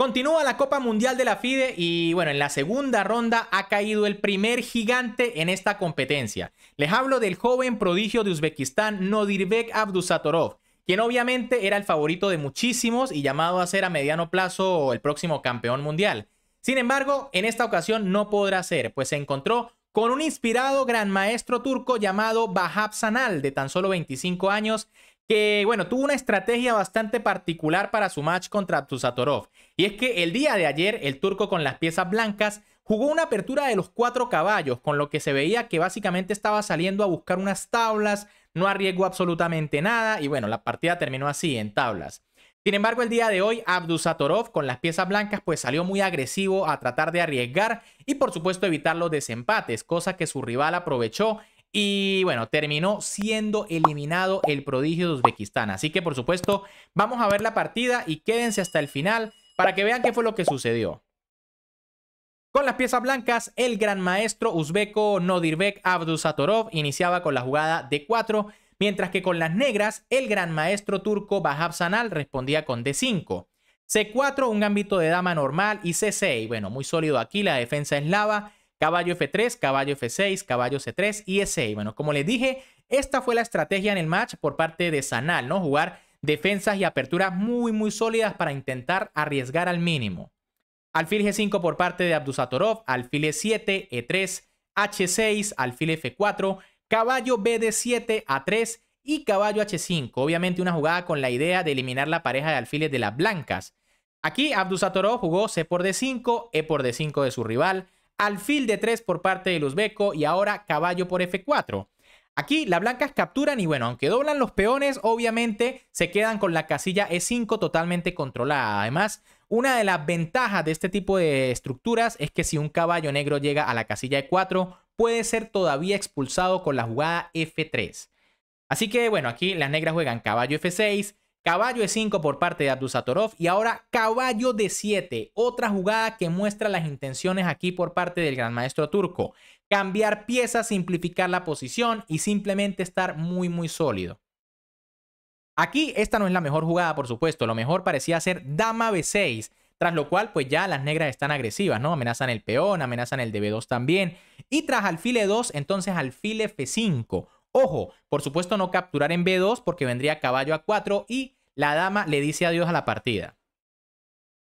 Continúa la Copa Mundial de la FIDE y bueno, en la segunda ronda ha caído el primer gigante en esta competencia. Les hablo del joven prodigio de Uzbekistán Nodirbek Abdusatorov, quien obviamente era el favorito de muchísimos y llamado a ser a mediano plazo el próximo campeón mundial. Sin embargo, en esta ocasión no podrá ser, pues se encontró con un inspirado gran maestro turco llamado Bahab Sanal, de tan solo 25 años, que, bueno, tuvo una estrategia bastante particular para su match contra Abdusatorov Y es que el día de ayer, el turco con las piezas blancas jugó una apertura de los cuatro caballos, con lo que se veía que básicamente estaba saliendo a buscar unas tablas, no arriesgó absolutamente nada, y bueno, la partida terminó así, en tablas. Sin embargo, el día de hoy, Abdusatorov con las piezas blancas pues salió muy agresivo a tratar de arriesgar y por supuesto evitar los desempates, cosa que su rival aprovechó y bueno, terminó siendo eliminado el prodigio de Uzbekistán. Así que por supuesto, vamos a ver la partida y quédense hasta el final para que vean qué fue lo que sucedió. Con las piezas blancas, el gran maestro uzbeco Nodirbek Abdusatorov iniciaba con la jugada d 4, mientras que con las negras, el gran maestro turco Bahab Sanal respondía con D5. C4, un ámbito de dama normal y C6. Bueno, muy sólido aquí la defensa eslava caballo F3, caballo F6, caballo C3 y E6. Bueno, como les dije, esta fue la estrategia en el match por parte de Sanal, ¿no? Jugar defensas y aperturas muy, muy sólidas para intentar arriesgar al mínimo. Alfil G5 por parte de Abdusatorov, alfil E7, E3, H6, alfil F4, caballo BD7, A3 y caballo H5. Obviamente una jugada con la idea de eliminar la pareja de alfiles de las blancas. Aquí Abdusatorov jugó C por D5, E por D5 de su rival, alfil de 3 por parte de Luzbeco y ahora caballo por F4. Aquí las blancas capturan y bueno, aunque doblan los peones, obviamente se quedan con la casilla E5 totalmente controlada. Además, una de las ventajas de este tipo de estructuras es que si un caballo negro llega a la casilla E4, puede ser todavía expulsado con la jugada F3. Así que bueno, aquí las negras juegan caballo F6, Caballo de 5 por parte de Abdusatorov y ahora caballo de 7. Otra jugada que muestra las intenciones aquí por parte del gran maestro turco. Cambiar piezas, simplificar la posición y simplemente estar muy muy sólido. Aquí esta no es la mejor jugada, por supuesto. Lo mejor parecía ser dama B6. Tras lo cual, pues ya las negras están agresivas, ¿no? Amenazan el peón, amenazan el DB2 también. Y tras alfil E2, entonces alfil F5 Ojo, por supuesto no capturar en B2 porque vendría caballo a 4 y la dama le dice adiós a la partida.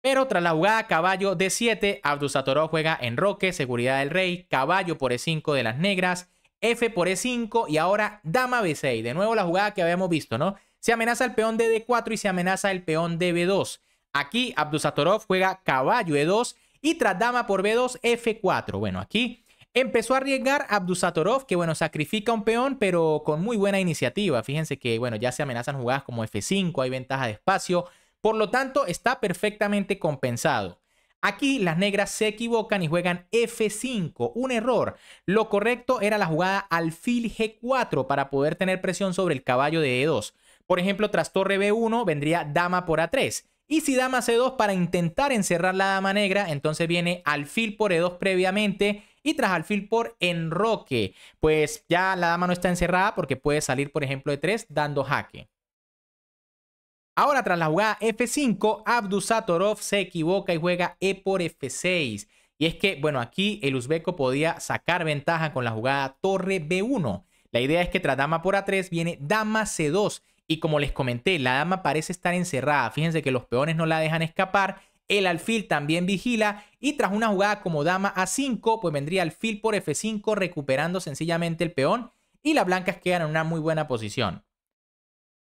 Pero tras la jugada caballo D7, Abdusatorov juega en Roque, seguridad del rey, caballo por E5 de las negras, F por E5 y ahora dama B6. De nuevo la jugada que habíamos visto, ¿no? Se amenaza el peón de D4 y se amenaza el peón de B2. Aquí Abdusatorov juega caballo E2 y tras dama por B2, F4. Bueno, aquí Empezó a arriesgar Abdusatorov, que bueno, sacrifica un peón, pero con muy buena iniciativa. Fíjense que bueno, ya se amenazan jugadas como F5, hay ventaja de espacio. Por lo tanto, está perfectamente compensado. Aquí las negras se equivocan y juegan F5, un error. Lo correcto era la jugada alfil G4 para poder tener presión sobre el caballo de E2. Por ejemplo, tras torre B1 vendría dama por A3. Y si dama C2 para intentar encerrar la dama negra, entonces viene alfil por E2 previamente, y tras alfil por enroque. Pues ya la dama no está encerrada porque puede salir, por ejemplo, de 3 dando jaque. Ahora tras la jugada F5, Satorov se equivoca y juega E por F6. Y es que, bueno, aquí el uzbeco podía sacar ventaja con la jugada torre B1. La idea es que tras dama por A3 viene dama C2. Y como les comenté, la dama parece estar encerrada. Fíjense que los peones no la dejan escapar el alfil también vigila y tras una jugada como dama a 5, pues vendría alfil por F5 recuperando sencillamente el peón y las blancas quedan en una muy buena posición.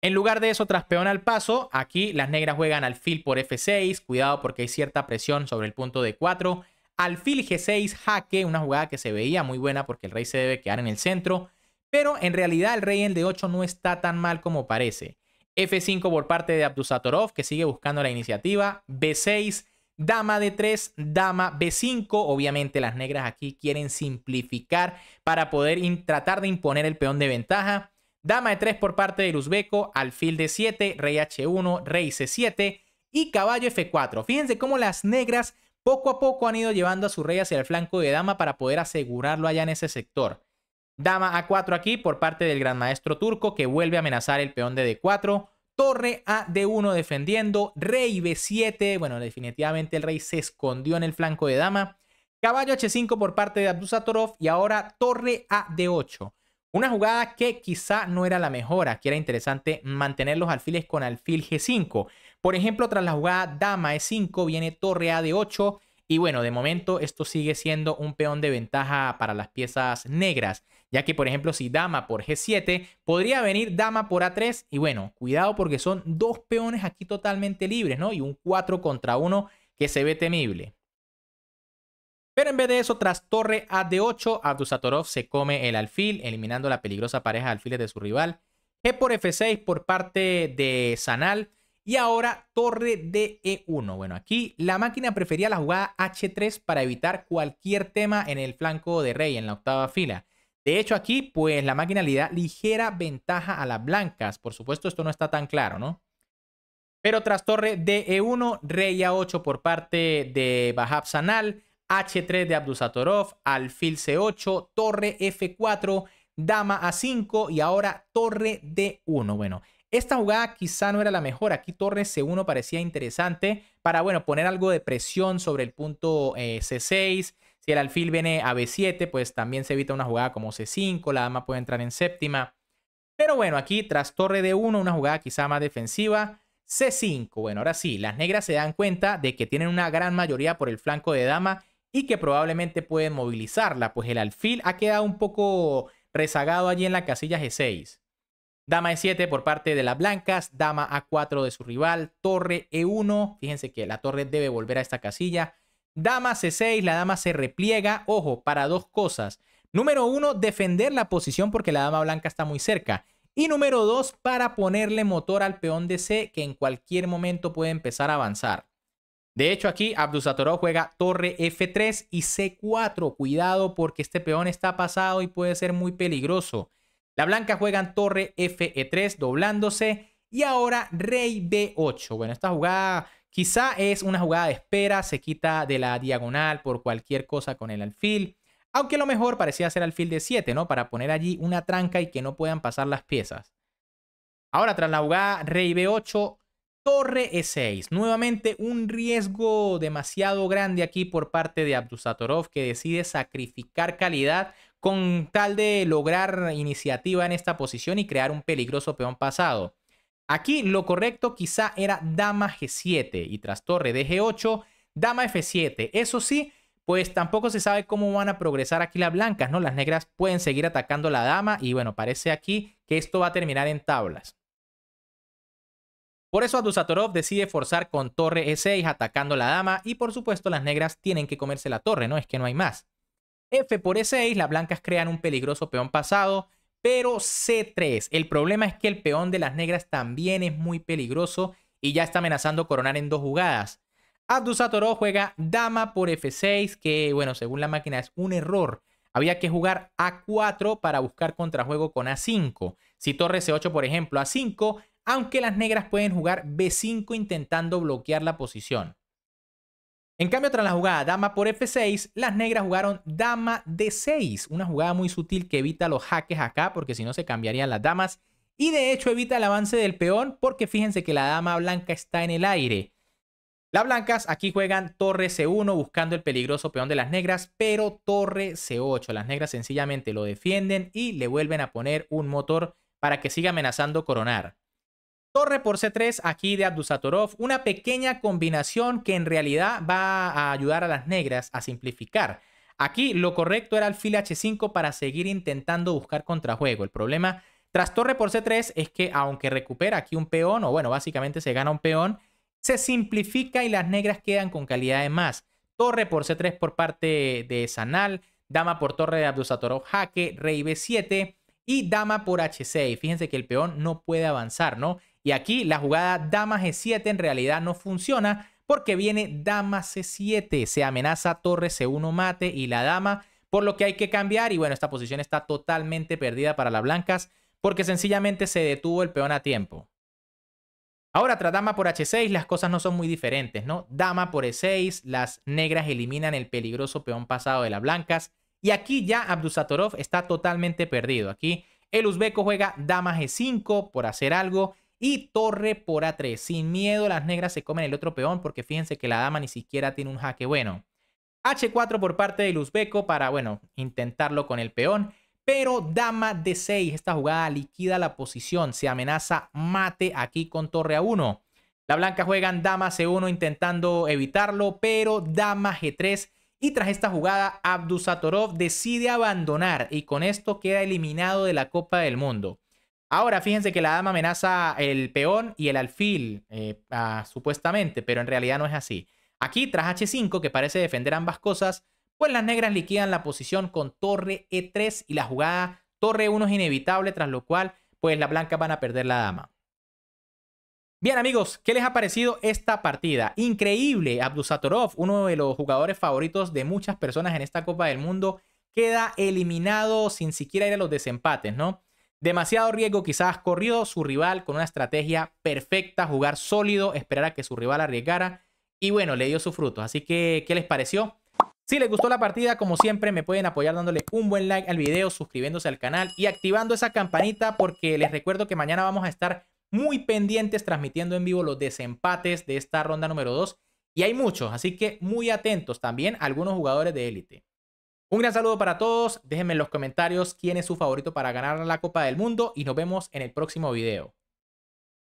En lugar de eso, tras peón al paso, aquí las negras juegan alfil por F6, cuidado porque hay cierta presión sobre el punto de 4. Alfil G6, jaque, una jugada que se veía muy buena porque el rey se debe quedar en el centro, pero en realidad el rey en D8 no está tan mal como parece. F5 por parte de Abdusatorov, que sigue buscando la iniciativa. B6, dama de 3, dama B5. Obviamente las negras aquí quieren simplificar para poder tratar de imponer el peón de ventaja. Dama de 3 por parte de uzbeco, alfil de 7, rey H1, rey C7 y caballo F4. Fíjense cómo las negras poco a poco han ido llevando a su rey hacia el flanco de dama para poder asegurarlo allá en ese sector. Dama A4 aquí por parte del gran maestro turco que vuelve a amenazar el peón de D4. Torre a D1 defendiendo. Rey B7. Bueno, definitivamente el rey se escondió en el flanco de dama. Caballo H5 por parte de Abdusatorov y ahora torre a D8. Una jugada que quizá no era la mejor. Aquí era interesante mantener los alfiles con alfil G5. Por ejemplo, tras la jugada dama E5 viene torre A D8. Y bueno, de momento esto sigue siendo un peón de ventaja para las piezas negras ya que por ejemplo si dama por G7, podría venir dama por A3 y bueno, cuidado porque son dos peones aquí totalmente libres, ¿no? Y un 4 contra 1 que se ve temible. Pero en vez de eso, tras torre a de 8 Abdusatorov se come el alfil, eliminando la peligrosa pareja de alfiles de su rival. G por F6 por parte de Sanal. Y ahora torre de E1. Bueno, aquí la máquina prefería la jugada H3 para evitar cualquier tema en el flanco de rey, en la octava fila. De hecho, aquí, pues la máquina le da ligera ventaja a las blancas. Por supuesto, esto no está tan claro, ¿no? Pero tras torre de 1 e rey A8 por parte de Bahab Sanal, H3 de Abdusatorov, alfil C8, torre F4, dama A5 y ahora torre D1. Bueno, esta jugada quizá no era la mejor. Aquí torre C1 parecía interesante para, bueno, poner algo de presión sobre el punto eh, C6 si el alfil viene a B7, pues también se evita una jugada como C5, la dama puede entrar en séptima. Pero bueno, aquí tras torre D1, una jugada quizá más defensiva. C5, bueno, ahora sí, las negras se dan cuenta de que tienen una gran mayoría por el flanco de dama y que probablemente pueden movilizarla, pues el alfil ha quedado un poco rezagado allí en la casilla G6. Dama E7 por parte de las blancas, dama A4 de su rival, torre E1, fíjense que la torre debe volver a esta casilla, Dama C6, la dama se repliega. Ojo, para dos cosas. Número uno, defender la posición porque la dama blanca está muy cerca. Y número dos, para ponerle motor al peón de C que en cualquier momento puede empezar a avanzar. De hecho, aquí Abdusatorov juega torre F3 y C4. Cuidado porque este peón está pasado y puede ser muy peligroso. La blanca juega en torre F3 e doblándose y ahora rey B8. Bueno, esta jugada Quizá es una jugada de espera, se quita de la diagonal por cualquier cosa con el alfil. Aunque lo mejor parecía ser alfil de 7, ¿no? Para poner allí una tranca y que no puedan pasar las piezas. Ahora, tras la jugada rey b8, torre e6. Nuevamente un riesgo demasiado grande aquí por parte de Abdusatorov que decide sacrificar calidad con tal de lograr iniciativa en esta posición y crear un peligroso peón pasado. Aquí lo correcto quizá era dama G7 y tras torre de G8, dama F7. Eso sí, pues tampoco se sabe cómo van a progresar aquí las blancas, ¿no? Las negras pueden seguir atacando la dama y bueno, parece aquí que esto va a terminar en tablas. Por eso Adusatorov decide forzar con torre E6 atacando la dama y por supuesto las negras tienen que comerse la torre, ¿no? Es que no hay más. F por E6, las blancas crean un peligroso peón pasado pero C3. El problema es que el peón de las negras también es muy peligroso y ya está amenazando coronar en dos jugadas. Abdusatoro juega dama por F6, que bueno, según la máquina es un error. Había que jugar A4 para buscar contrajuego con A5. Si torre C8, por ejemplo, A5, aunque las negras pueden jugar B5 intentando bloquear la posición. En cambio, tras la jugada dama por F6, las negras jugaron dama D6, una jugada muy sutil que evita los jaques acá porque si no se cambiarían las damas y de hecho evita el avance del peón porque fíjense que la dama blanca está en el aire. Las blancas aquí juegan torre C1 buscando el peligroso peón de las negras, pero torre C8. Las negras sencillamente lo defienden y le vuelven a poner un motor para que siga amenazando coronar. Torre por C3 aquí de Abdusatorov. Una pequeña combinación que en realidad va a ayudar a las negras a simplificar. Aquí lo correcto era alfil H5 para seguir intentando buscar contrajuego. El problema tras torre por C3 es que aunque recupera aquí un peón, o bueno, básicamente se gana un peón, se simplifica y las negras quedan con calidad de más. Torre por C3 por parte de Sanal, dama por torre de Abdusatorov jaque, rey B7, y dama por h6. Fíjense que el peón no puede avanzar, ¿no? Y aquí la jugada dama g7 en realidad no funciona porque viene dama c7, se amenaza torre c1 mate y la dama, por lo que hay que cambiar y bueno, esta posición está totalmente perdida para las blancas porque sencillamente se detuvo el peón a tiempo. Ahora, tras dama por h6, las cosas no son muy diferentes, ¿no? Dama por e6, las negras eliminan el peligroso peón pasado de las blancas. Y aquí ya Abdusatorov está totalmente perdido. Aquí el uzbeco juega dama g5 por hacer algo y torre por a3. Sin miedo las negras se comen el otro peón porque fíjense que la dama ni siquiera tiene un jaque bueno. h4 por parte del uzbeco para, bueno, intentarlo con el peón. Pero dama d6, esta jugada liquida la posición, se amenaza mate aquí con torre a1. La blanca juega dama c1 intentando evitarlo, pero dama g3 y tras esta jugada, Abdusatorov decide abandonar y con esto queda eliminado de la Copa del Mundo. Ahora, fíjense que la dama amenaza el peón y el alfil, eh, ah, supuestamente, pero en realidad no es así. Aquí, tras H5, que parece defender ambas cosas, pues las negras liquidan la posición con torre E3 y la jugada torre 1 es inevitable, tras lo cual, pues las blancas van a perder la dama. Bien amigos, ¿qué les ha parecido esta partida? Increíble, Abdusatorov, uno de los jugadores favoritos de muchas personas en esta Copa del Mundo, queda eliminado sin siquiera ir a los desempates, ¿no? Demasiado riesgo quizás corrido, su rival con una estrategia perfecta, jugar sólido, esperar a que su rival arriesgara y bueno, le dio su fruto. Así que, ¿qué les pareció? Si les gustó la partida, como siempre, me pueden apoyar dándole un buen like al video, suscribiéndose al canal y activando esa campanita porque les recuerdo que mañana vamos a estar muy pendientes transmitiendo en vivo los desempates de esta ronda número 2. Y hay muchos, así que muy atentos también a algunos jugadores de élite. Un gran saludo para todos, déjenme en los comentarios quién es su favorito para ganar la Copa del Mundo y nos vemos en el próximo video.